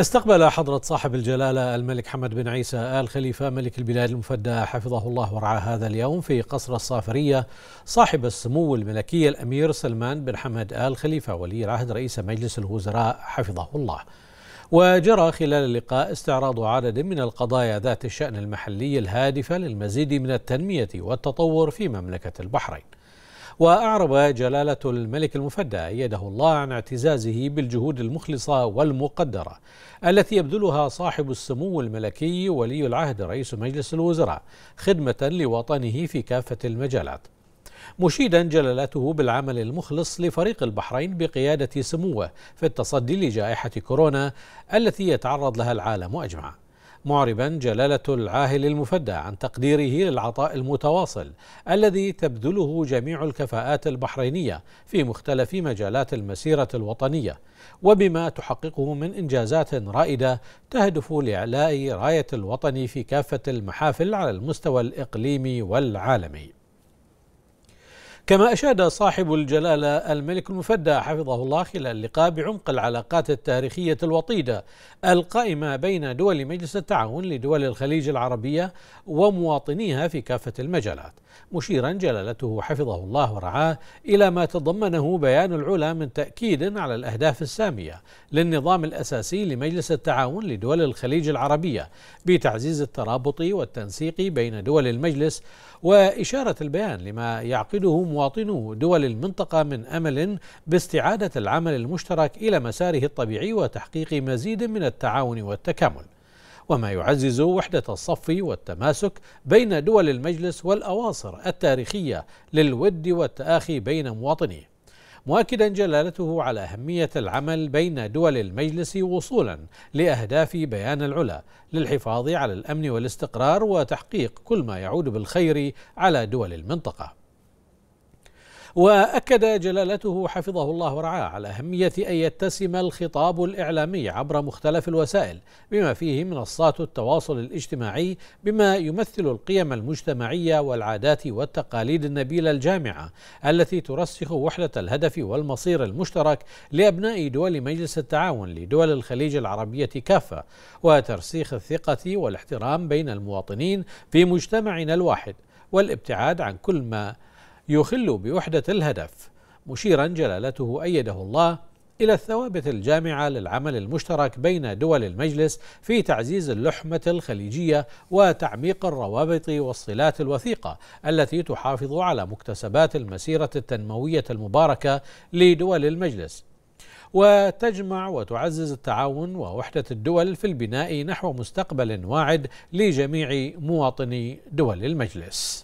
استقبل حضرة صاحب الجلالة الملك حمد بن عيسى آل خليفة ملك البلاد المفدى حفظه الله ورعاه هذا اليوم في قصر الصافرية صاحب السمو الملكي الأمير سلمان بن حمد آل خليفة ولي العهد رئيس مجلس الوزراء حفظه الله وجرى خلال اللقاء استعراض عدد من القضايا ذات الشأن المحلي الهادفة للمزيد من التنمية والتطور في مملكة البحرين وأعرب جلالة الملك المفدى أيده الله عن اعتزازه بالجهود المخلصة والمقدرة التي يبذلها صاحب السمو الملكي ولي العهد رئيس مجلس الوزراء خدمة لوطنه في كافة المجالات مشيدا جلالته بالعمل المخلص لفريق البحرين بقيادة سموه في التصدي لجائحة كورونا التي يتعرض لها العالم أجمع معربا جلالة العاهل المفدى عن تقديره للعطاء المتواصل الذي تبذله جميع الكفاءات البحرينية في مختلف مجالات المسيرة الوطنية وبما تحققه من إنجازات رائدة تهدف لإعلاء راية الوطن في كافة المحافل على المستوى الإقليمي والعالمي كما أشاد صاحب الجلالة الملك المفدى حفظه الله خلال اللقاء بعمق العلاقات التاريخية الوطيدة القائمة بين دول مجلس التعاون لدول الخليج العربية ومواطنيها في كافة المجالات مشيرا جلالته حفظه الله ورعاه إلى ما تضمنه بيان العلا من تأكيد على الأهداف السامية للنظام الأساسي لمجلس التعاون لدول الخليج العربية بتعزيز الترابط والتنسيق بين دول المجلس وإشارة البيان لما يعقده مواطنو دول المنطقة من أمل باستعادة العمل المشترك إلى مساره الطبيعي وتحقيق مزيد من التعاون والتكامل وما يعزز وحدة الصف والتماسك بين دول المجلس والأواصر التاريخية للود والتآخي بين مواطنيه مؤكدا جلالته على أهمية العمل بين دول المجلس وصولا لأهداف بيان العلا للحفاظ على الأمن والاستقرار وتحقيق كل ما يعود بالخير على دول المنطقة وأكد جلالته حفظه الله ورعاه على أهمية أن يتسم الخطاب الإعلامي عبر مختلف الوسائل بما فيه منصات التواصل الاجتماعي بما يمثل القيم المجتمعية والعادات والتقاليد النبيلة الجامعة التي ترسخ وحدة الهدف والمصير المشترك لأبناء دول مجلس التعاون لدول الخليج العربية كافة وترسيخ الثقة والاحترام بين المواطنين في مجتمعنا الواحد والابتعاد عن كل ما يخل بوحدة الهدف مشيرا جلالته أيده الله إلى الثوابت الجامعة للعمل المشترك بين دول المجلس في تعزيز اللحمة الخليجية وتعميق الروابط والصلات الوثيقة التي تحافظ على مكتسبات المسيرة التنموية المباركة لدول المجلس وتجمع وتعزز التعاون ووحدة الدول في البناء نحو مستقبل واعد لجميع مواطني دول المجلس